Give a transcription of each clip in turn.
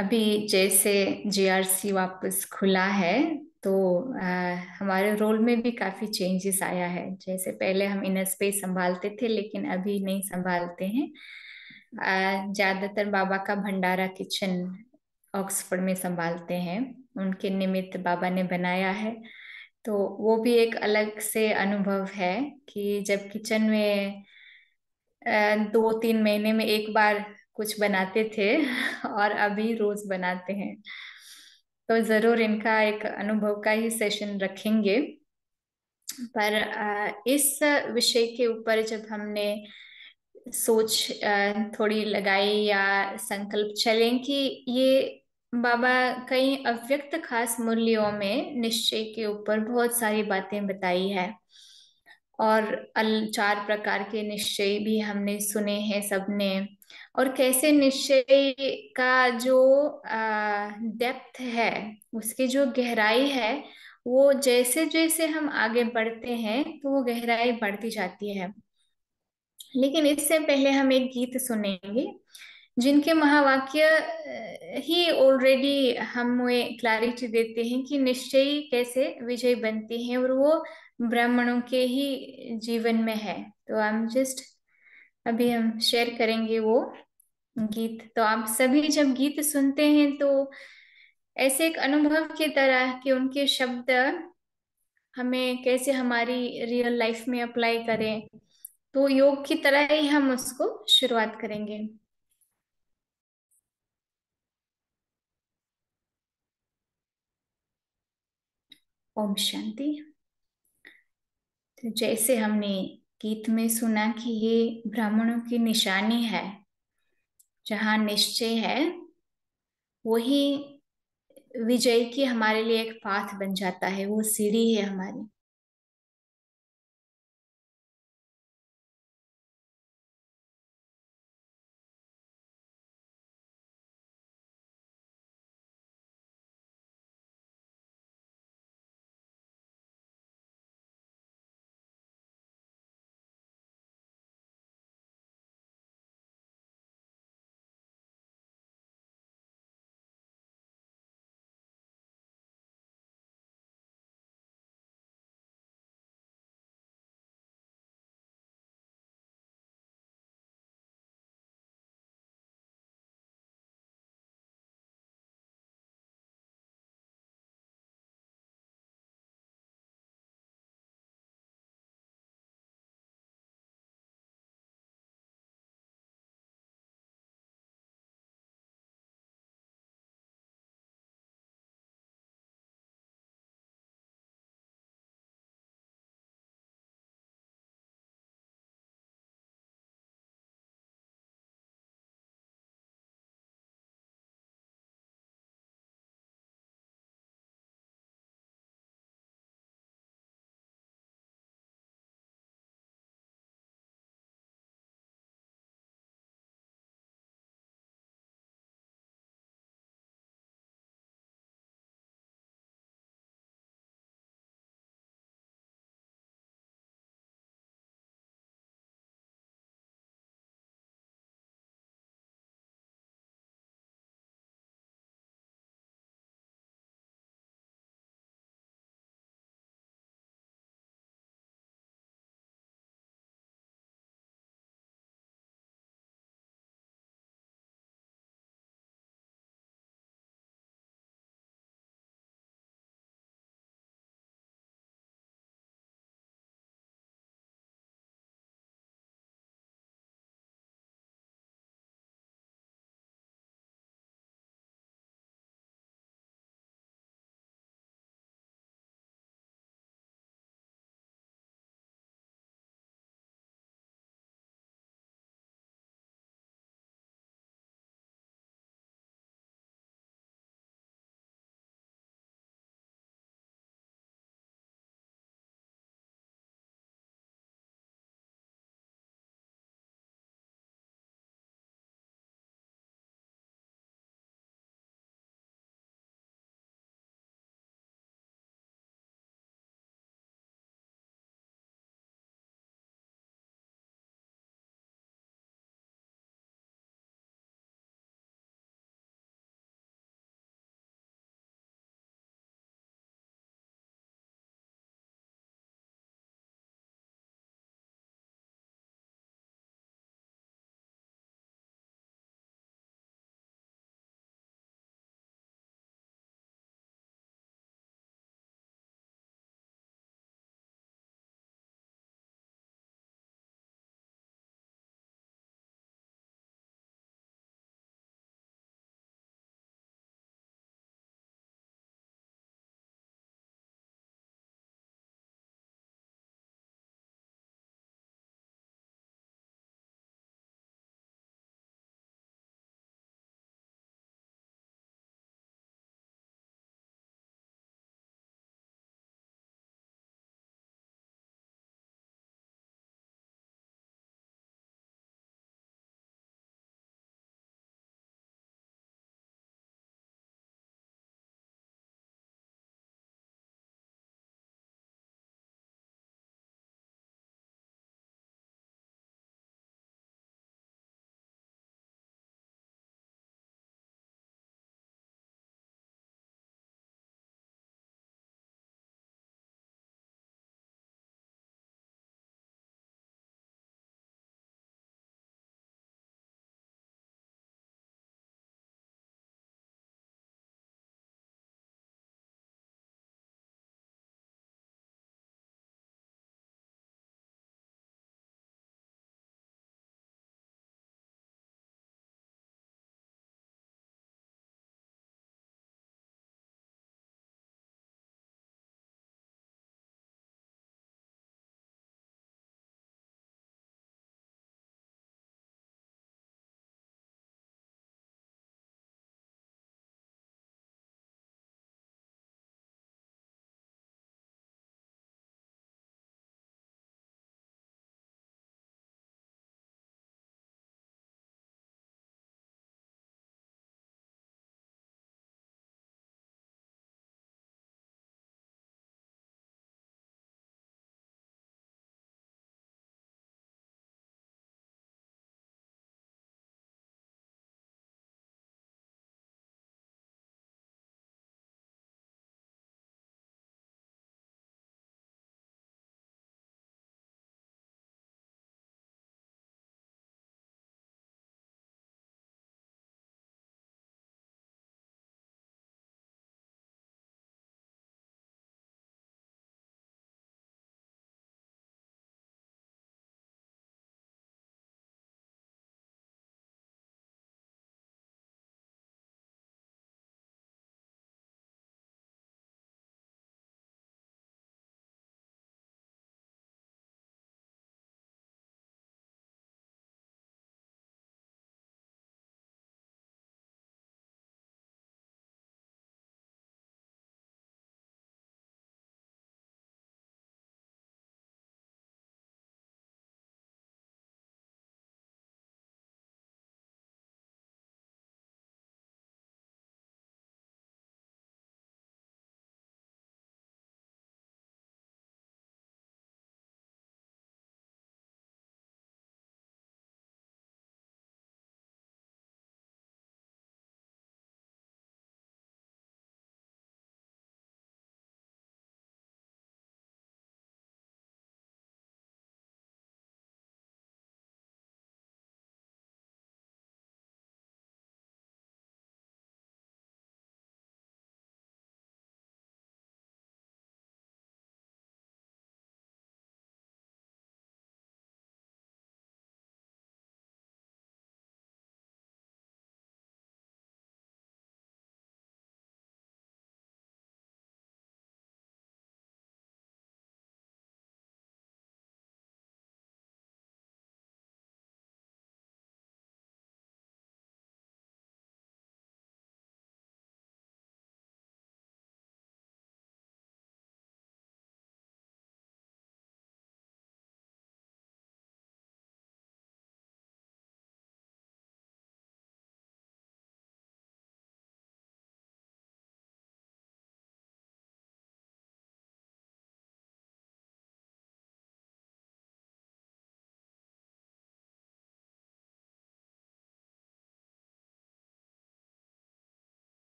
अभी जैसे जीआरसी वापस खुला है तो आ, हमारे रोल में भी काफी चेंजेस आया है जैसे पहले हम इनर स्पेस संभालते थे लेकिन अभी नहीं संभालते हैं ज्यादातर बाबा का भंडारा किचन ऑक्सफोर्ड में संभालते हैं उनके निमित्त बाबा ने बनाया है तो वो भी एक अलग से अनुभव है कि जब किचन में दो तीन महीने में एक बार कुछ बनाते थे और अभी रोज बनाते हैं तो जरूर इनका एक अनुभव का ही सेशन रखेंगे पर इस विषय के ऊपर जब हमने सोच थोड़ी लगाई या संकल्प चले कि ये बाबा कई अव्यक्त खास मूल्यों में निश्चय के ऊपर बहुत सारी बातें बताई है और चार प्रकार के निश्चय भी हमने सुने हैं सबने और कैसे निश्चय का जो डेप्थ है उसकी जो गहराई है वो जैसे जैसे हम आगे बढ़ते हैं तो वो गहराई बढ़ती जाती है लेकिन इससे पहले हम एक गीत सुनेंगे जिनके महावाक्य ही ऑलरेडी हमें क्लैरिटी देते हैं कि निश्चय कैसे विजय बनती है और वो ब्राह्मणों के ही जीवन में है तो हम जस्ट अभी हम शेयर करेंगे वो गीत तो आप सभी जब गीत सुनते हैं तो ऐसे एक अनुभव की तरह कि उनके शब्द हमें कैसे हमारी रियल लाइफ में अप्लाई करें तो योग की तरह ही हम उसको शुरुआत करेंगे ओम शांति तो जैसे हमने गीत में सुना कि ये ब्राह्मणों की निशानी है जहाँ निश्चय है वही विजय की हमारे लिए एक पाथ बन जाता है वो सीढ़ी है हमारी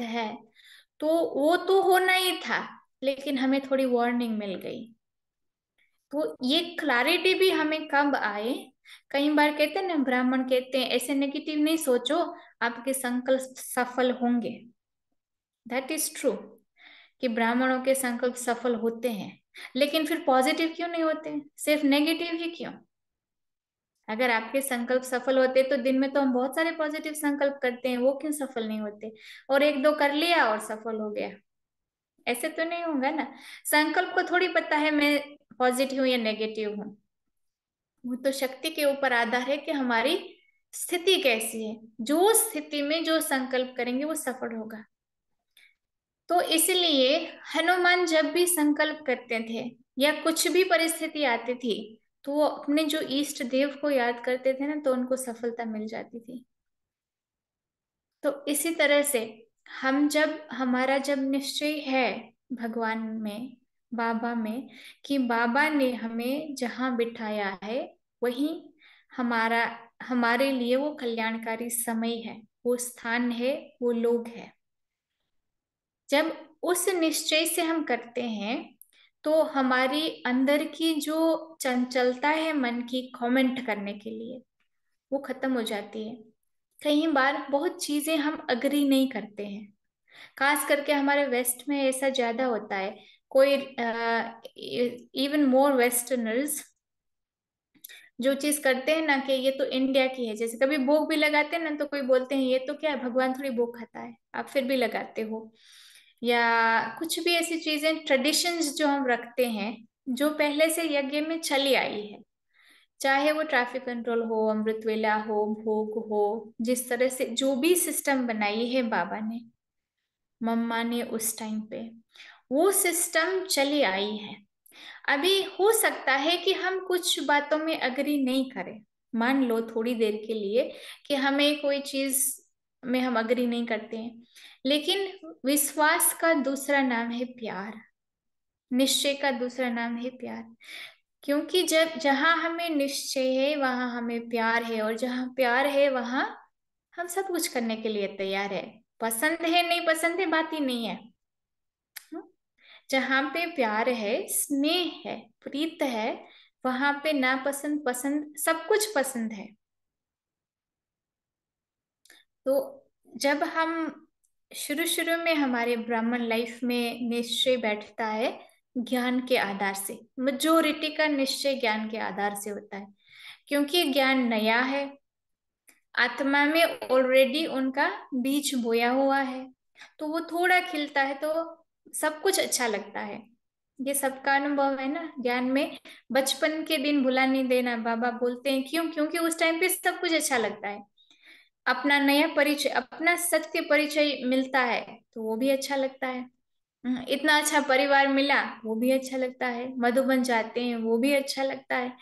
है तो वो तो होना ही था लेकिन हमें थोड़ी वार्निंग मिल गई तो ये क्लैरिटी भी हमें कब आए कई बार कहते हैं ना ब्राह्मण कहते हैं ऐसे नेगेटिव नहीं सोचो आपके संकल्प सफल होंगे दैट इज ट्रू कि ब्राह्मणों के संकल्प सफल होते हैं लेकिन फिर पॉजिटिव क्यों नहीं होते सिर्फ नेगेटिव ही क्यों अगर आपके संकल्प सफल होते तो दिन में तो हम बहुत सारे पॉजिटिव संकल्प करते हैं वो क्यों सफल नहीं होते और एक दो कर लिया और सफल हो गया ऐसे तो नहीं होगा ना संकल्प को थोड़ी पता है मैं पॉजिटिव हूँ या नेगेटिव हूं वो तो शक्ति के ऊपर आधार है कि हमारी स्थिति कैसी है जो स्थिति में जो संकल्प करेंगे वो सफल होगा तो इसलिए हनुमान जब भी संकल्प करते थे या कुछ भी परिस्थिति आती थी तो वो अपने जो ईष्ट देव को याद करते थे ना तो उनको सफलता मिल जाती थी तो इसी तरह से हम जब हमारा जब निश्चय है भगवान में बाबा में कि बाबा ने हमें जहाँ बिठाया है वही हमारा हमारे लिए वो कल्याणकारी समय है वो स्थान है वो लोग है जब उस निश्चय से हम करते हैं तो हमारी अंदर की जो चंचलता है मन की कमेंट करने के लिए वो खत्म हो जाती है कई बार बहुत चीजें हम अग्री नहीं करते हैं खास करके हमारे वेस्ट में ऐसा ज्यादा होता है कोई इवन मोर वेस्टर्नर्स जो चीज करते हैं ना कि ये तो इंडिया की है जैसे कभी भोग भी लगाते हैं ना तो कोई बोलते हैं ये तो क्या है भगवान थोड़ी भोग खाता है आप फिर भी लगाते हो या कुछ भी ऐसी चीजें ट्रेडिशंस जो हम रखते हैं जो पहले से यज्ञ में चली आई है चाहे वो ट्रैफिक कंट्रोल हो अमृत वेला हो भोग हो जिस तरह से जो भी सिस्टम बनाई है बाबा ने मम्मा ने उस टाइम पे वो सिस्टम चली आई है अभी हो सकता है कि हम कुछ बातों में अग्री नहीं करें मान लो थोड़ी देर के लिए कि हमें कोई चीज में हम अग्री नहीं करते हैं लेकिन विश्वास का दूसरा नाम है प्यार निश्चय का दूसरा नाम है प्यार क्योंकि जब जहां हमें निश्चय है वहां हमें प्यार है और जहां प्यार है वहां हम सब कुछ करने के लिए तैयार है पसंद है नहीं पसंद है बात ही नहीं है हाँ? जहां पे प्यार है स्नेह है प्रीत है वहां पे नापसंद पसंद सब कुछ पसंद है तो जब हम शुरू शुरू में हमारे ब्राह्मण लाइफ में निश्चय बैठता है ज्ञान के आधार से मेजोरिटी का निश्चय ज्ञान के आधार से होता है क्योंकि ज्ञान नया है आत्मा में ऑलरेडी उनका बीज बोया हुआ है तो वो थोड़ा खिलता है तो सब कुछ अच्छा लगता है ये सबका अनुभव है ना ज्ञान में बचपन के दिन भुला नहीं देना बाबा बोलते हैं क्यों क्योंकि उस टाइम पे सब कुछ अच्छा लगता है अपना नया परिचय अपना सत्य परिचय मिलता है तो वो भी अच्छा लगता है हम्म, इतना अच्छा परिवार मिला वो भी अच्छा लगता है मधुबन जाते हैं वो भी अच्छा लगता है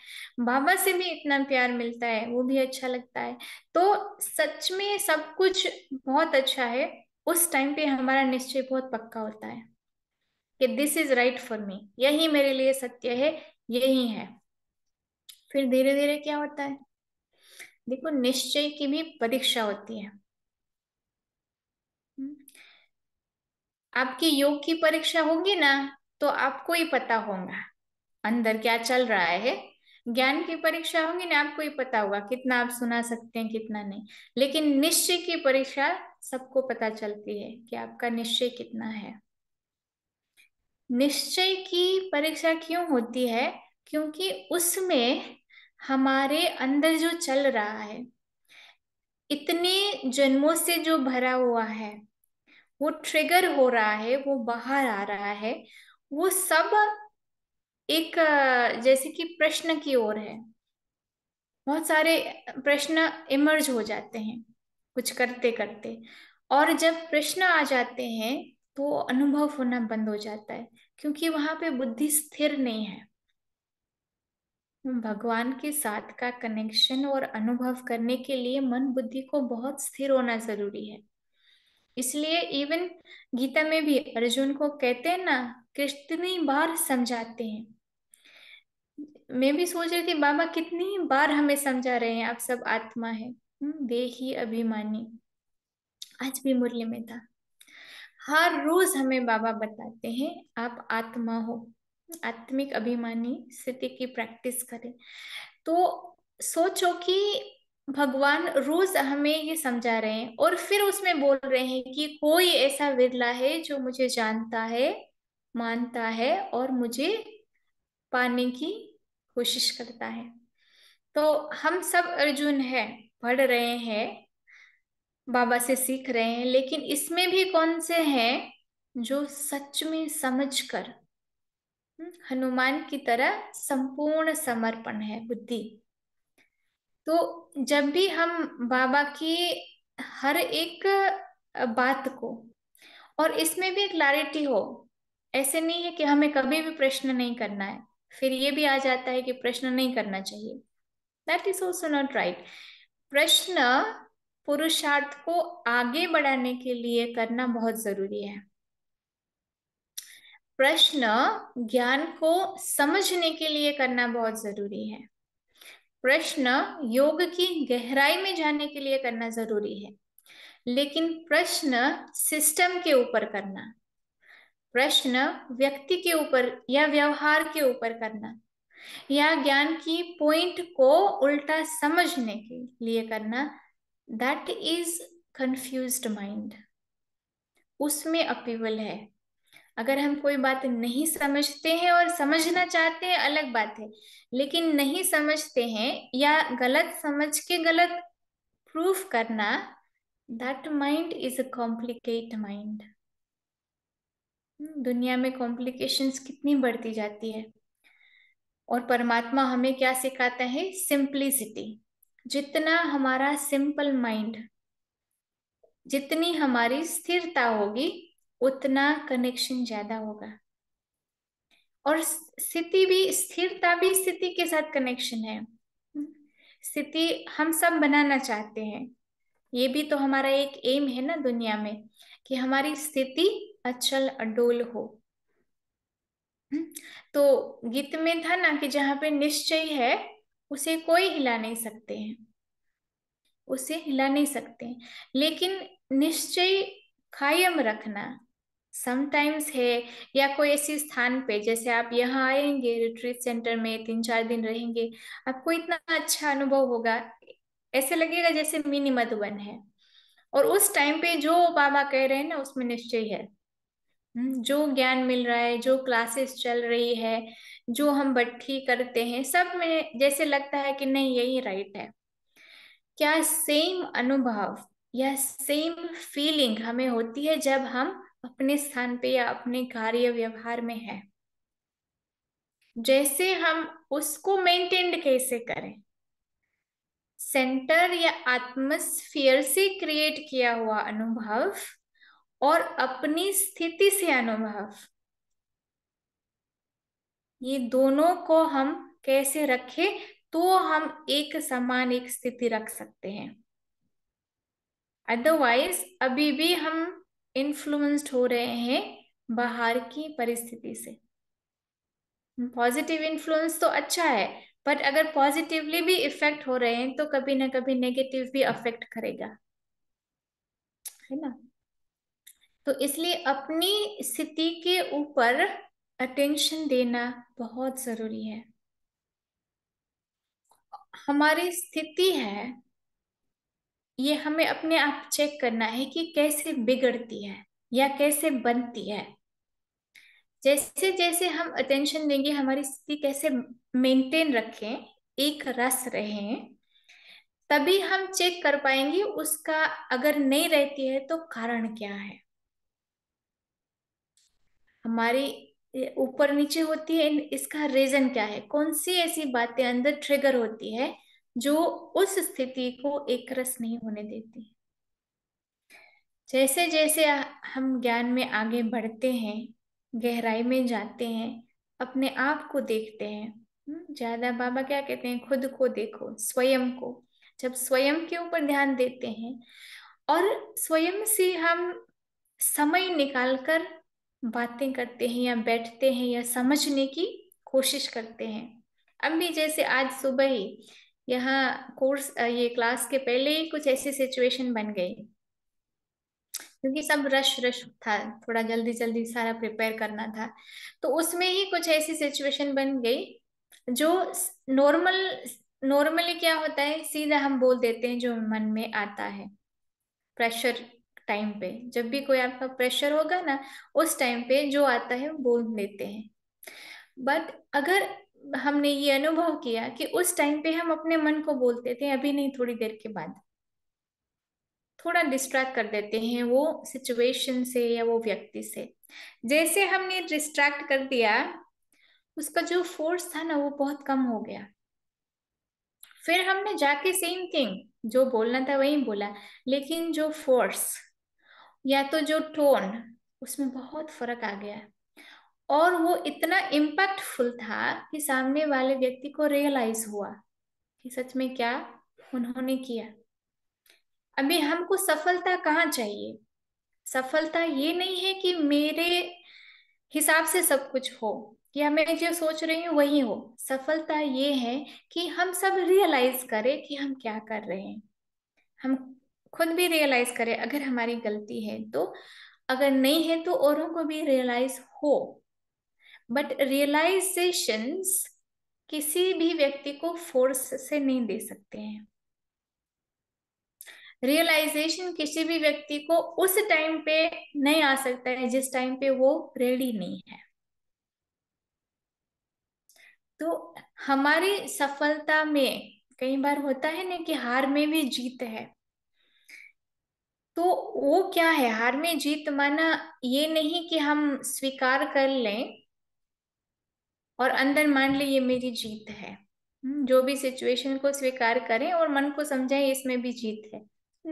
बाबा से भी इतना प्यार मिलता है वो भी अच्छा लगता है तो सच में सब कुछ बहुत अच्छा है उस टाइम पे हमारा निश्चय बहुत पक्का होता है कि this is right for me यही मेरे लिए सत्य है यही है फिर धीरे धीरे क्या होता है देखो निश्चय की भी परीक्षा होती है हम्म। आपकी योग की परीक्षा होगी ना तो आपको ही पता होगा अंदर क्या चल रहा है ज्ञान की परीक्षा होगी ना आपको ही पता होगा कितना आप सुना सकते हैं कितना नहीं लेकिन निश्चय की परीक्षा सबको पता चलती है कि आपका निश्चय कितना है निश्चय की परीक्षा क्यों होती है क्योंकि उसमें हमारे अंदर जो चल रहा है इतने जन्मों से जो भरा हुआ है वो ट्रिगर हो रहा है वो बाहर आ रहा है वो सब एक जैसे कि प्रश्न की ओर है बहुत सारे प्रश्न इमर्ज हो जाते हैं कुछ करते करते और जब प्रश्न आ जाते हैं तो अनुभव होना बंद हो जाता है क्योंकि वहां पे बुद्धि स्थिर नहीं है भगवान के साथ का कनेक्शन और अनुभव करने के लिए मन बुद्धि को बहुत स्थिर होना जरूरी है इसलिए इवन गीता में भी अर्जुन को कहते हैं ना कितनी बार समझाते हैं मैं भी सोच रही थी बाबा कितनी बार हमें समझा रहे हैं आप सब आत्मा है वे हम्म, ही अभिमानी आज भी मुरली में था हर रोज हमें बाबा बताते हैं आप आत्मा हो आत्मिक अभिमानी स्थिति की प्रैक्टिस करें तो सोचो कि भगवान रोज हमें ये समझा रहे हैं और फिर उसमें बोल रहे हैं कि कोई ऐसा विरला है जो मुझे जानता है मानता है और मुझे पाने की कोशिश करता है तो हम सब अर्जुन है पढ़ रहे हैं बाबा से सीख रहे हैं लेकिन इसमें भी कौन से हैं जो सच में समझ कर हनुमान की तरह संपूर्ण समर्पण है बुद्धि तो जब भी हम बाबा की हर एक बात को और इसमें भी क्लैरिटी हो ऐसे नहीं है कि हमें कभी भी प्रश्न नहीं करना है फिर ये भी आ जाता है कि प्रश्न नहीं करना चाहिए that is also not right प्रश्न पुरुषार्थ को आगे बढ़ाने के लिए करना बहुत जरूरी है प्रश्न ज्ञान को समझने के लिए करना बहुत जरूरी है प्रश्न योग की गहराई में जाने के लिए करना जरूरी है लेकिन प्रश्न सिस्टम के ऊपर करना प्रश्न व्यक्ति के ऊपर या व्यवहार के ऊपर करना या ज्ञान की पॉइंट को उल्टा समझने के लिए करना दैट इज कंफ्यूज्ड माइंड उसमें अपीवल है अगर हम कोई बात नहीं समझते हैं और समझना चाहते हैं अलग बात है लेकिन नहीं समझते हैं या गलत समझ के गलत प्रूफ करना that mind is a complicate mind दुनिया में कॉम्प्लिकेशंस कितनी बढ़ती जाती है और परमात्मा हमें क्या सिखाता है सिंप्लिसिटी जितना हमारा सिंपल माइंड जितनी हमारी स्थिरता होगी उतना कनेक्शन ज्यादा होगा और स्थिति भी स्थिरता भी स्थिति के साथ कनेक्शन है हम्म। स्थिति हम सब बनाना चाहते हैं ये भी तो हमारा एक एम है ना दुनिया में कि हमारी स्थिति अचल अडोल हो हम्म। तो गीत में था ना कि जहां पे निश्चय है उसे कोई हिला नहीं सकते हैं उसे हिला नहीं सकते लेकिन निश्चय कायम रखना समटाइम्स है या कोई ऐसी स्थान पे जैसे आप यहाँ आएंगे रिट्रीट सेंटर में तीन चार दिन रहेंगे आपको इतना अच्छा अनुभव होगा ऐसे लगेगा जैसे मिनी मधुबन है और उस टाइम पे जो बाबा कह रहे हैं ना उसमें निश्चय है हम्म, जो ज्ञान मिल रहा है जो क्लासेस चल रही है जो हम भट्ठी करते हैं सब में जैसे लगता है कि नहीं यही राइट है क्या सेम अनुभव या सेम फीलिंग हमें होती है जब हम अपने स्थान पे या अपने कार्य व्यवहार में है जैसे हम उसको मेंटेन कैसे करें सेंटर या आत्मस्फियर से क्रिएट किया हुआ अनुभव और अपनी स्थिति से अनुभव ये दोनों को हम कैसे रखें तो हम एक समान एक स्थिति रख सकते हैं अदरवाइज अभी भी हम इन्फ्लुएंस्ड हो रहे हैं बाहर की परिस्थिति से पॉजिटिव इन्फ्लुएंस तो अच्छा है बट अगर पॉजिटिवली भी इफेक्ट हो रहे हैं तो कभी ना कभी नेगेटिव भी अफेक्ट करेगा है ना तो इसलिए अपनी स्थिति के ऊपर अटेंशन देना बहुत जरूरी है हमारी स्थिति है ये हमें अपने आप चेक करना है कि कैसे बिगड़ती है या कैसे बनती है जैसे जैसे हम अटेंशन देंगे हमारी स्थिति कैसे मेंटेन रखें एक रस रहें तभी हम चेक कर पाएंगे उसका अगर नहीं रहती है तो कारण क्या है हमारी ऊपर नीचे होती है इसका रीजन क्या है कौन सी ऐसी बातें अंदर ट्रिगर होती है जो उस स्थिति को एक रस नहीं होने देती जैसे जैसे हम ज्ञान में आगे बढ़ते हैं गहराई में जाते हैं अपने आप को देखते हैं हम्म, ज्यादा बाबा क्या कहते हैं खुद को देखो स्वयं को जब स्वयं के ऊपर ध्यान देते हैं और स्वयं से हम समय निकालकर बातें करते हैं या बैठते हैं या समझने की कोशिश करते हैं अब भी जैसे आज सुबह ही यहाँ कोर्स ये क्लास के पहले ही कुछ ऐसी सिचुएशन बन गई क्योंकि सब रश रश था थोड़ा जल्दी जल्दी सारा प्रिपेयर करना था तो उसमें ही कुछ ऐसी सिचुएशन बन गई जो नॉर्मल नॉर्मली क्या होता है सीधा हम बोल देते हैं जो मन में आता है प्रेशर टाइम पे जब भी कोई आपका प्रेशर होगा ना उस टाइम पे जो आता है बोल देते हैं बट अगर हमने ये अनुभव किया कि उस टाइम पे हम अपने मन को बोलते थे अभी नहीं थोड़ी देर के बाद थोड़ा डिस्ट्रैक्ट कर देते हैं वो सिचुएशन से या वो व्यक्ति से जैसे हमने डिस्ट्रैक्ट कर दिया उसका जो फोर्स था ना वो बहुत कम हो गया फिर हमने जाके सेम थिंग जो बोलना था वही बोला लेकिन जो फोर्स या तो जो टोन उसमें बहुत फर्क आ गया और वो इतना इम्पैक्टफुल था कि सामने वाले व्यक्ति को रियलाइज हुआ कि सच में क्या उन्होंने किया अभी हमको सफलता कहाँ चाहिए सफलता ये नहीं है कि मेरे हिसाब से सब कुछ हो कि हमें जो सोच रही हूँ वही हो सफलता ये है कि हम सब रियलाइज करें कि हम क्या कर रहे हैं हम खुद भी रियलाइज करें अगर हमारी गलती है तो अगर नहीं है तो औरों को भी रियलाइज हो बट रियलाइजेशन किसी भी व्यक्ति को फोर्स से नहीं दे सकते हैं रियलाइजेशन किसी भी व्यक्ति को उस टाइम पे नहीं आ सकता है जिस टाइम पे वो रेडी नहीं है तो हमारी सफलता में कई बार होता है ना कि हार में भी जीत है तो वो क्या है हार में जीत माना ये नहीं कि हम स्वीकार कर लें और अंदर मान ले ये मेरी जीत है हम्म, जो भी सिचुएशन को स्वीकार करें और मन को समझाएं इसमें भी जीत है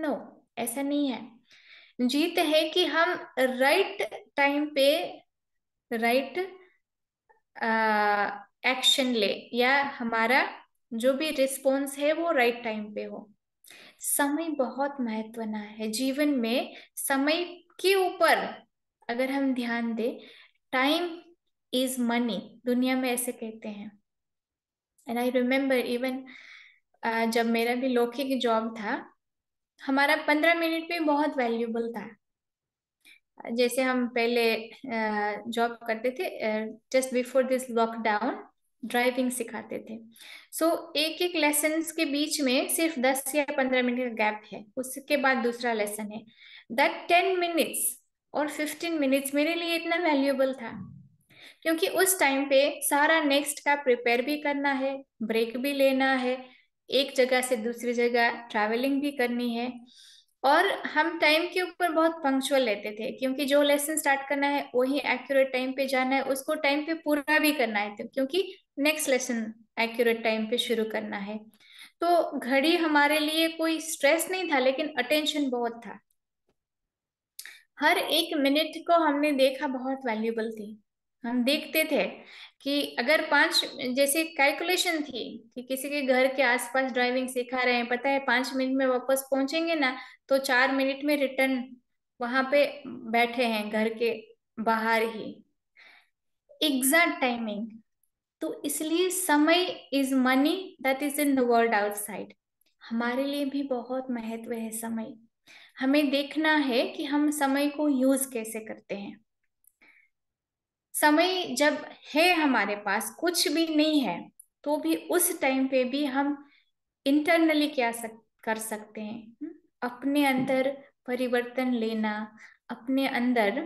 नो no, ऐसा नहीं है जीत है कि हम राइट टाइम पे राइट एक्शन ले या हमारा जो भी रिस्पॉन्स है वो राइट टाइम पे हो समय बहुत महत्व ना है जीवन में समय के ऊपर अगर हम ध्यान दें टाइम इज मनी दुनिया में ऐसे कहते हैं एंड आई रिमेम्बर इवन जब मेरा भी लोखे की जॉब था हमारा पंद्रह मिनट भी बहुत वैल्यूबल था जैसे हम पहले जॉब uh, करते थे just before this lockdown driving सिखाते थे सो so, एक एक लेसन के बीच में सिर्फ दस या पंद्रह मिनट का गैप है उसके बाद दूसरा लेसन है दैट टेन मिनट्स और फिफ्टीन मिनट्स मेरे लिए इतना वैल्यूएबल था क्योंकि उस टाइम पे सारा नेक्स्ट का प्रिपेयर भी करना है ब्रेक भी लेना है एक जगह से दूसरी जगह ट्रैवलिंग भी करनी है और हम टाइम के ऊपर बहुत पंक्चुअल लेते थे क्योंकि जो लेसन स्टार्ट करना है वही एक्यूरेट टाइम पे जाना है उसको टाइम पे पूरा भी करना है क्योंकि नेक्स्ट लेसन एक्यूरेट टाइम पे शुरू करना है तो घड़ी हमारे लिए कोई स्ट्रेस नहीं था लेकिन अटेंशन बहुत था हर एक मिनट को हमने देखा बहुत वैल्यूबल थी हम देखते थे कि अगर पांच जैसे कैलकुलेशन थी कि किसी के घर के आसपास ड्राइविंग सिखा रहे हैं पता है पांच मिनट में वापस पहुंचेंगे ना तो चार मिनट में रिटर्न वहां पे बैठे हैं घर के बाहर ही एग्जैक्ट टाइमिंग तो इसलिए समय is money that is in the world outside हमारे लिए भी बहुत महत्व है समय हमें देखना है कि हम समय को यूज कैसे करते हैं समय जब है हमारे पास कुछ भी नहीं है तो भी उस टाइम पे भी हम इंटरनली क्या सक, कर सकते हैं हम्म, अपने अंदर परिवर्तन लेना अपने अंदर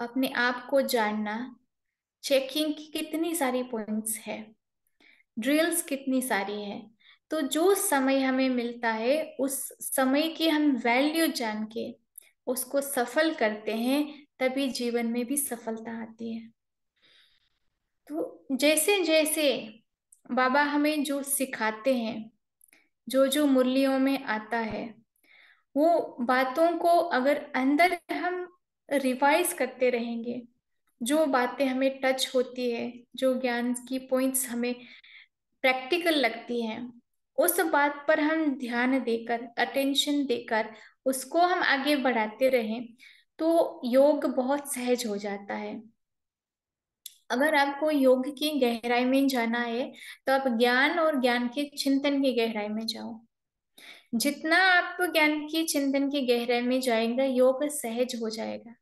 अपने आप को जानना चेकिंग की कितनी सारी पॉइंट्स है ड्रिल्स कितनी सारी है तो जो समय हमें मिलता है उस समय की हम वैल्यू जान के उसको सफल करते हैं तभी जीवन में भी सफलता आती है तो जैसे जैसे बाबा हमें जो सिखाते हैं जो जो मुरलियों में आता है वो बातों को अगर अंदर हम रिवाइज करते रहेंगे जो बातें हमें टच होती है जो ज्ञान की पॉइंट्स हमें प्रैक्टिकल लगती हैं उस बात पर हम ध्यान देकर अटेंशन देकर उसको हम आगे बढ़ाते रहें तो योग बहुत सहज हो जाता है अगर आपको योग की गहराई में जाना है तो आप ज्ञान और ज्ञान के चिंतन की गहराई में जाओ जितना आप ज्ञान की चिंतन की गहराई में जाएंगे योग सहज हो जाएगा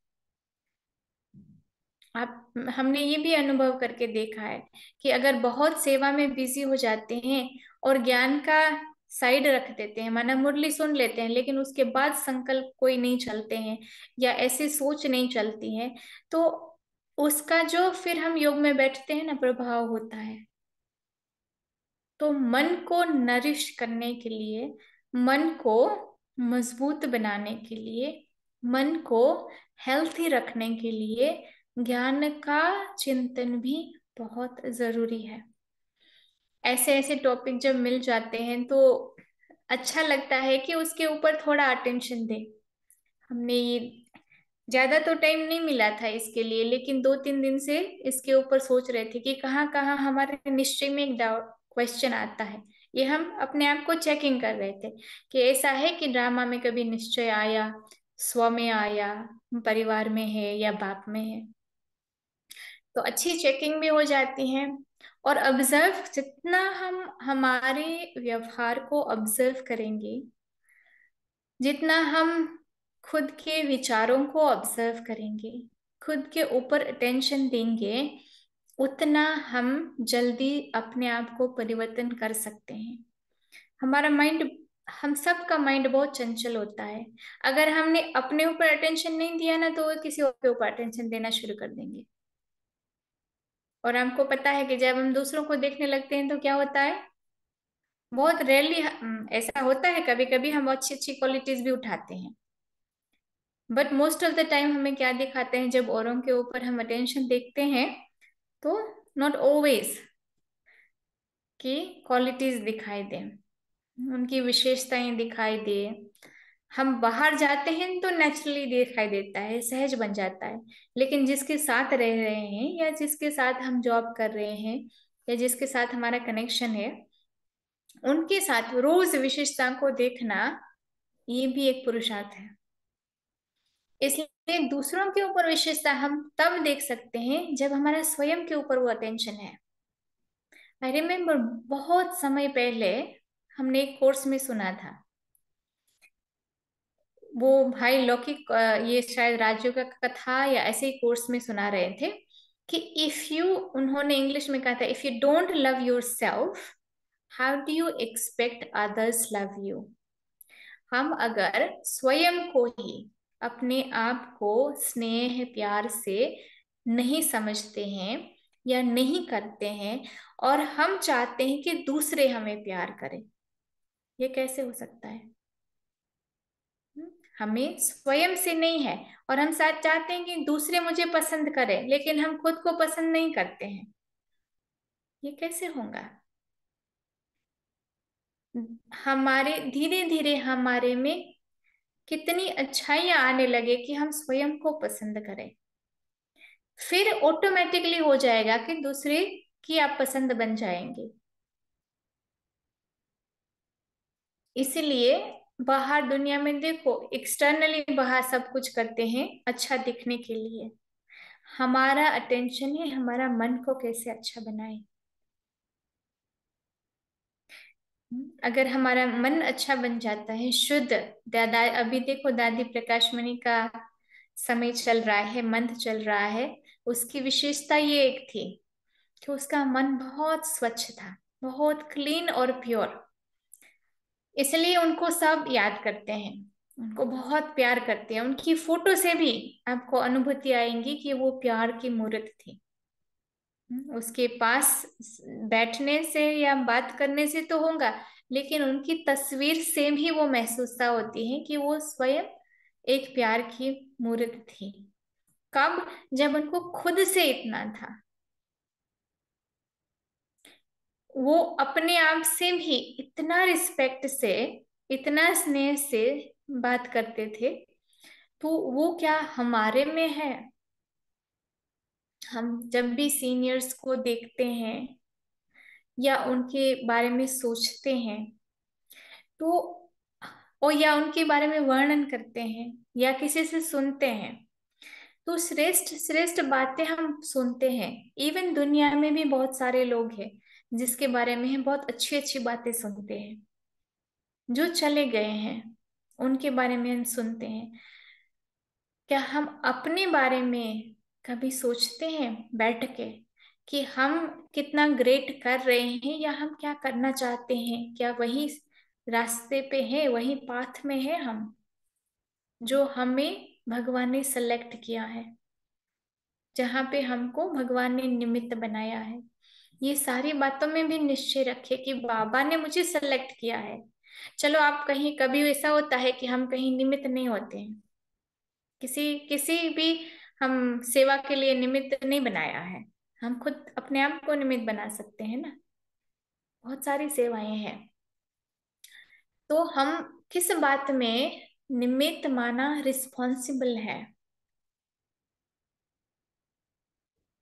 आप हमने ये भी अनुभव करके देखा है कि अगर बहुत सेवा में बिजी हो जाते हैं और ज्ञान का साइड रख देते हैं माना मुरली सुन लेते हैं लेकिन उसके बाद संकल्प कोई नहीं चलते हैं या ऐसी सोच नहीं चलती है तो उसका जो फिर हम योग में बैठते हैं ना प्रभाव होता है तो मन को नरिश करने के लिए मन को मजबूत बनाने के लिए मन को हेल्थी रखने के लिए ज्ञान का चिंतन भी बहुत जरूरी है ऐसे ऐसे टॉपिक जब मिल जाते हैं तो अच्छा लगता है कि उसके ऊपर थोड़ा अटेंशन दे हमने ये ज़्यादा तो टाइम नहीं मिला था इसके लिए लेकिन दो तीन दिन से इसके ऊपर सोच रहे थे कि कहाँ कहाँ हमारे निश्चय में एक डाउट क्वेश्चन आता है ये हम अपने आप को चेकिंग कर रहे थे कि ऐसा है कि ड्रामा में कभी निश्चय आया स्व में आया परिवार में है या बाप में है तो अच्छी चेकिंग भी हो जाती है और ऑब्जर्व जितना हम हमारे व्यवहार को ऑब्जर्व करेंगे जितना हम खुद के विचारों को ऑब्जर्व करेंगे खुद के ऊपर अटेंशन देंगे उतना हम जल्दी अपने आप को परिवर्तन कर सकते हैं हमारा माइंड हम सब का माइंड बहुत चंचल होता है अगर हमने अपने ऊपर अटेंशन नहीं दिया ना तो वो किसी और के ऊपर अटेंशन देना शुरू कर देंगे और हमको पता है कि जब हम दूसरों को देखने लगते हैं तो क्या होता है बहुत रेयरली ऐसा होता है कभी कभी हम अच्छी अच्छी क्वालिटीज भी उठाते हैं but most of the time हमें क्या दिखाते हैं जब औरों के ऊपर हम अटेंशन देखते हैं तो नॉट ऑलवेज की क्वालिटीज दिखाई दें उनकी विशेषताएं दिखाई दे हम बाहर जाते हैं तो नेचुरली दिखाई देता है सहज बन जाता है लेकिन जिसके साथ रह रहे हैं या जिसके साथ हम जॉब कर रहे हैं या जिसके साथ हमारा कनेक्शन है उनके साथ रोज विशेषता को देखना ये भी एक पुरुषार्थ है इसलिए दूसरों के ऊपर विशेषता हम तब देख सकते हैं जब हमारा स्वयं के ऊपर वो अटेंशन है आई रिमेम्बर बहुत समय पहले हमने एक कोर्स में सुना था वो भाई लौकिक ये शायद राजयोग का कथा या ऐसे ही कोर्स में सुना रहे थे कि इफ यू उन्होंने इंग्लिश में कहा था if you don't love yourself how do you expect others love you हम अगर स्वयं को ही अपने आप को स्नेह प्यार से नहीं समझते हैं या नहीं करते हैं और हम चाहते हैं कि दूसरे हमें प्यार करें ये कैसे हो सकता है हमें स्वयं से नहीं है और हम साथ चाहते हैं कि दूसरे मुझे पसंद करें लेकिन हम खुद को पसंद नहीं करते हैं ये कैसे होगा हमारे धीरे धीरे हमारे में कितनी अच्छाइयां आने लगे कि हम स्वयं को पसंद करें फिर ऑटोमेटिकली हो जाएगा कि दूसरे की आप पसंद बन जाएंगे इसलिए बाहर दुनिया में देखो एक्सटर्नली बाहर सब कुछ करते हैं अच्छा दिखने के लिए हमारा अटेंशन है हमारा मन को कैसे अच्छा बनाए अगर हमारा मन अच्छा बन जाता है शुद्ध दादा अभी देखो दादी प्रकाश मणि का समय चल रहा है मंथ चल रहा है उसकी विशेषता ये एक थी कि उसका मन बहुत स्वच्छ था बहुत क्लीन और प्योर इसलिए उनको सब याद करते हैं उनको बहुत प्यार करते हैं उनकी फोटो से भी आपको अनुभूति आएंगी कि वो प्यार की मूर्त थी उसके पास बैठने से या बात करने से तो होगा लेकिन उनकी तस्वीर से भी वो महसूसता होती है कि वो स्वयं एक प्यार की मूर्त थी कब जब उनको खुद से इतना था वो अपने आप से भी इतना रिस्पेक्ट से इतना स्नेह से बात करते थे तो वो क्या हमारे में है हम जब भी सीनियर्स को देखते हैं या उनके बारे में सोचते हैं तो और या उनके बारे में वर्णन करते हैं या किसी से सुनते हैं तो श्रेष्ठ श्रेष्ठ बातें हम सुनते हैं इवन दुनिया में भी बहुत सारे लोग हैं जिसके बारे में हम बहुत अच्छी अच्छी बातें सुनते हैं जो चले गए हैं उनके बारे में हम सुनते हैं क्या हम अपने बारे में कभी सोचते हैं बैठ के कि हम कितना ग्रेट कर रहे हैं या हम क्या करना चाहते हैं क्या वही रास्ते पे है वही पाथ में है हम जो हमें भगवान ने सेलेक्ट किया है जहाँ पे हमको भगवान ने निमित्त बनाया है ये सारी बातों में भी निश्चय रखे कि बाबा ने मुझे सेलेक्ट किया है चलो आप कहीं कभी ऐसा होता है कि हम कहीं निमित्त नहीं होते हैं किसी किसी भी हम सेवा के लिए निमित्त नहीं बनाया है हम खुद अपने आप को निमित्त बना सकते हैं ना बहुत सारी सेवाएं हैं तो हम किस बात में निमित्त माना रिस्पॉन्सिबल है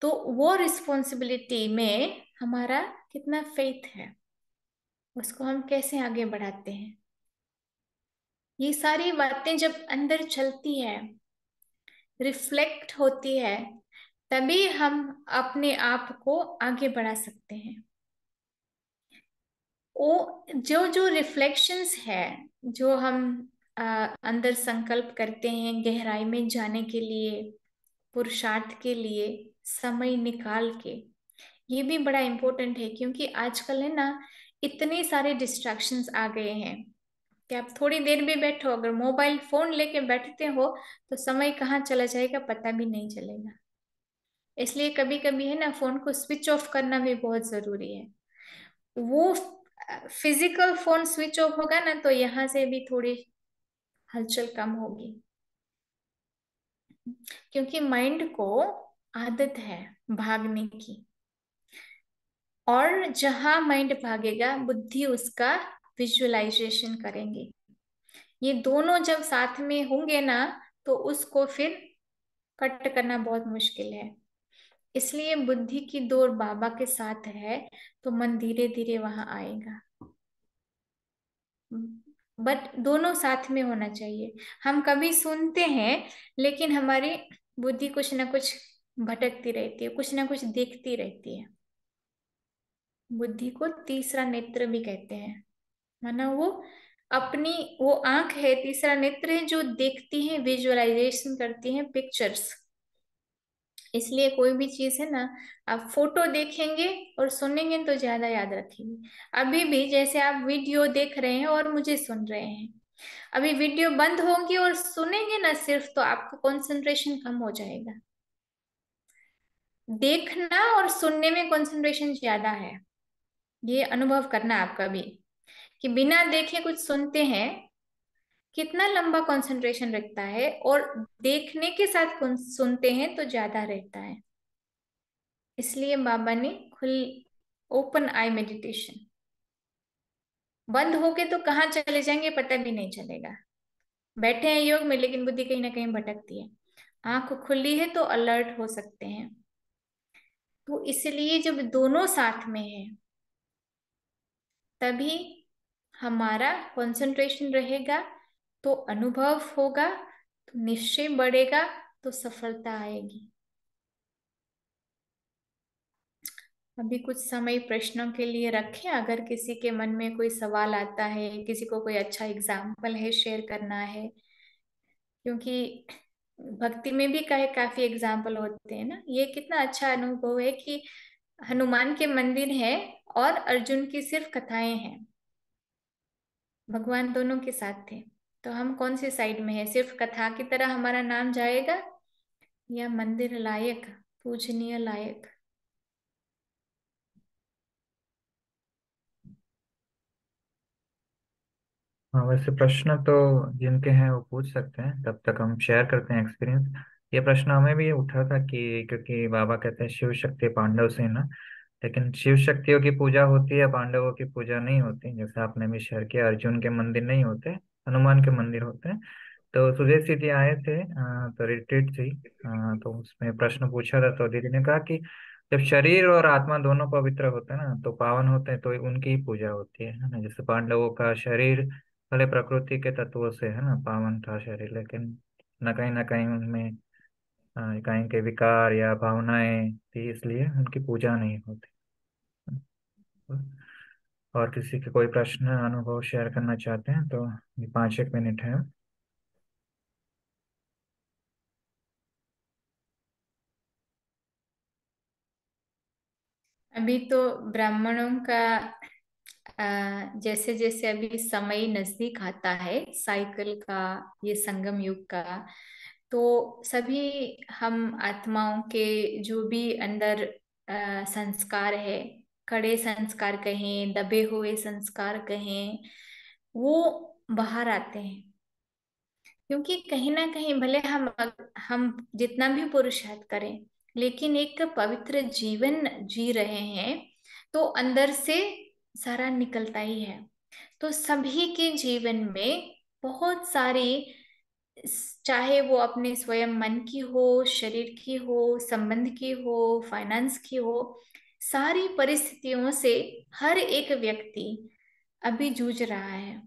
तो वो रिस्पॉन्सिबिलिटी में हमारा कितना फेथ है उसको हम कैसे आगे बढ़ाते हैं ये सारी बातें जब अंदर चलती है रिफ्लेक्ट होती है तभी हम अपने आप को आगे बढ़ा सकते हैं वो जो जो रिफ्लेक्शंस है जो हम आ, अंदर संकल्प करते हैं गहराई में जाने के लिए पुरुषार्थ के लिए समय निकाल के ये भी बड़ा इम्पोर्टेंट है क्योंकि आजकल है ना इतने सारे डिस्ट्रैक्शन आ गए हैं कि आप थोड़ी देर भी बैठो अगर मोबाइल फोन लेके बैठते हो तो समय कहाँ चला जाएगा पता भी नहीं चलेगा इसलिए कभी कभी है ना फोन को स्विच ऑफ करना भी बहुत जरूरी है वो फिजिकल फोन स्विच ऑफ होगा ना तो यहाँ से भी थोड़ी हलचल कम होगी क्योंकि माइंड को आदत है भागने की और जहां माइंड भागेगा बुद्धि उसका विजुअलाइजेशन करेंगे ये दोनों जब साथ में होंगे ना तो उसको फिर कट करना बहुत मुश्किल है इसलिए बुद्धि की दौड़ बाबा के साथ है तो मन धीरे धीरे वहां आएगा बट दोनों साथ में होना चाहिए हम कभी सुनते हैं लेकिन हमारी बुद्धि कुछ ना कुछ भटकती रहती है कुछ ना कुछ देखती रहती है बुद्धि को तीसरा नेत्र भी कहते हैं माना वो अपनी वो आंख है तीसरा नेत्र है जो देखती है विजुअलाइजेशन करती है पिक्चर्स इसलिए कोई भी चीज है ना आप फोटो देखेंगे और सुनेंगे तो ज्यादा याद रखेंगे अभी भी जैसे आप वीडियो देख रहे हैं और मुझे सुन रहे हैं अभी वीडियो बंद होगी और सुनेंगे ना सिर्फ तो आपका कंसंट्रेशन कम हो जाएगा देखना और सुनने में कंसंट्रेशन ज्यादा है ये अनुभव करना आपका भी कि बिना देखे कुछ सुनते हैं कितना लंबा कंसंट्रेशन रखता है और देखने के साथ सुनते हैं तो ज्यादा रहता है इसलिए बाबा ने खुल ओपन आई मेडिटेशन बंद होके तो कहाँ चले जाएंगे पता भी नहीं चलेगा बैठे हैं योग में लेकिन बुद्धि कहीं ना कहीं भटकती है आंख खुली है तो अलर्ट हो सकते हैं तो इसलिए जब दोनों साथ में है तभी हमारा कंसंट्रेशन रहेगा तो अनुभव होगा तो निश्चय बढ़ेगा तो सफलता आएगी अभी कुछ समय प्रश्नों के लिए रखें अगर किसी के मन में कोई सवाल आता है किसी को कोई अच्छा एग्जाम्पल है शेयर करना है क्योंकि भक्ति में भी कहे काफी एग्जाम्पल होते हैं ना ये कितना अच्छा अनुभव है कि हनुमान के मंदिर है और अर्जुन की सिर्फ कथाएं हैं भगवान दोनों के साथ थे तो हम कौन सी साइड में है सिर्फ कथा की तरह हमारा नाम जाएगा या मंदिर लायक पूजनीय लायक हाँ वैसे प्रश्न तो जिनके हैं वो पूछ सकते हैं तब तक हम शेयर करते हैं एक्सपीरियंस ये प्रश्न हमें भी उठा था कि क्योंकि बाबा कहते हैं शिव शक्ति पांडव से ना लेकिन शिव शक्तियों की पूजा होती है पांडवों की पूजा नहीं होती जैसे आपने भी शेयर किया अर्जुन के मंदिर नहीं होते हनुमान के मंदिर होते हैं तो सुजय जी आए थे तो रिट्रीट थी तो उसमें प्रश्न पूछा था तो दीदी ने कहा कि जब शरीर और आत्मा दोनों पवित्र होते हैं ना तो पावन होते हैं तो उनकी ही पूजा होती है ना जैसे पांडवों का शरीर भले प्रकृति के तत्वों से है ना पावन था शरीर लेकिन न कहीं ना कहीं उनमें कहीं के विकार या भावनाएं थी इसलिए उनकी पूजा नहीं होती और किसी के कोई प्रश्न अनुभव शेयर करना चाहते हैं तो पांच एक मिनट है अभी तो ब्राह्मणों का जैसे जैसे अभी समय नजदीक आता है साइकिल का ये संगम युग का तो सभी हम आत्माओं के जो भी अंदर संस्कार है कड़े संस्कार कहें दबे हुए संस्कार कहें वो बाहर आते हैं क्योंकि कहीं ना कहीं भले हम हम जितना भी पुरुषार्थ करें लेकिन एक पवित्र जीवन जी रहे हैं तो अंदर से सारा निकलता ही है तो सभी के जीवन में बहुत सारी चाहे वो अपने स्वयं मन की हो शरीर की हो संबंध की हो फाइनेंस की हो सारी परिस्थितियों से हर एक व्यक्ति अभी जूझ रहा है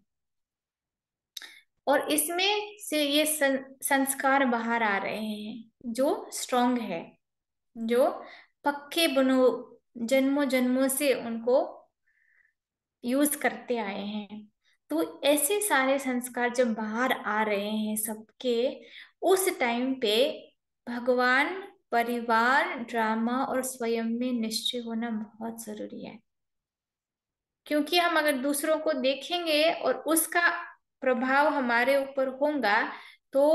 और इसमें से ये सं, संस्कार बाहर आ रहे हैं जो स्ट्रोंग है जो पक्के बनो जन्मों जन्मों से उनको यूज करते आए हैं तो ऐसे सारे संस्कार जब बाहर आ रहे हैं सबके उस टाइम पे भगवान परिवार ड्रामा और स्वयं में निश्चय होना बहुत जरूरी है क्योंकि हम अगर दूसरों को देखेंगे और उसका प्रभाव हमारे ऊपर होगा तो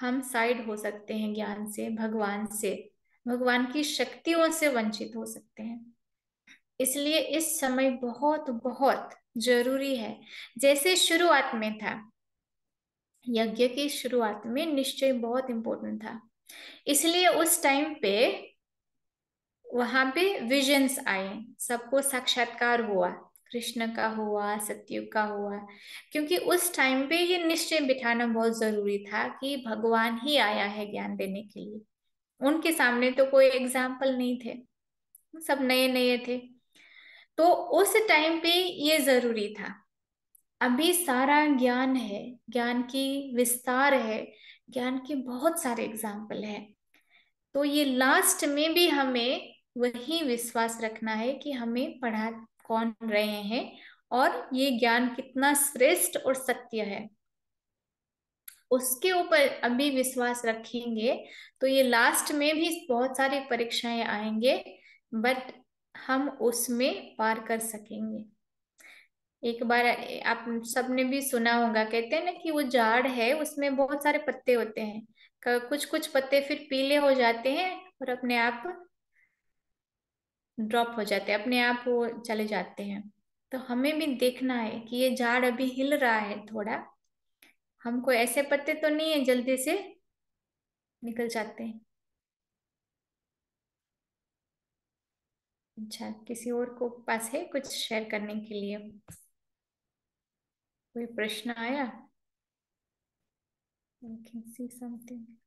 हम साइड हो सकते हैं ज्ञान से भगवान से भगवान की शक्तियों से वंचित हो सकते हैं इसलिए इस समय बहुत बहुत जरूरी है जैसे शुरुआत में था यज्ञ की शुरुआत में निश्चय बहुत इंपॉर्टेंट था इसलिए उस टाइम पे वहां पे विजन्स आए सबको साक्षात्कार हुआ कृष्ण का हुआ सत्यु का हुआ क्योंकि उस टाइम पे ये निश्चय बिठाना बहुत जरूरी था कि भगवान ही आया है ज्ञान देने के लिए उनके सामने तो कोई एग्जाम्पल नहीं थे सब नए नए थे तो उस टाइम पे ये जरूरी था अभी सारा ज्ञान है ज्ञान की विस्तार है ज्ञान के बहुत सारे एग्जाम्पल है तो ये लास्ट में भी हमें वही विश्वास रखना है कि हमें पढ़ा कौन रहे हैं और ये ज्ञान कितना श्रेष्ठ और सत्य है उसके ऊपर अभी विश्वास रखेंगे तो ये लास्ट में भी बहुत सारी परीक्षाएं आएंगे बट हम उसमें पार कर सकेंगे एक बार आप सबने भी सुना होगा कहते हैं ना कि वो झाड़ है उसमें बहुत सारे पत्ते होते हैं कुछ कुछ पत्ते फिर पीले हो जाते हैं और अपने आप ड्रॉप हो जाते हैं अपने आप वो चले जाते हैं तो हमें भी देखना है कि ये झाड़ अभी हिल रहा है थोड़ा हमको ऐसे पत्ते तो नहीं है जल्दी से निकल जाते हैं अच्छा किसी और को पास है कुछ शेयर करने के लिए कोई प्रश्न आया आई कैन सी समथिंग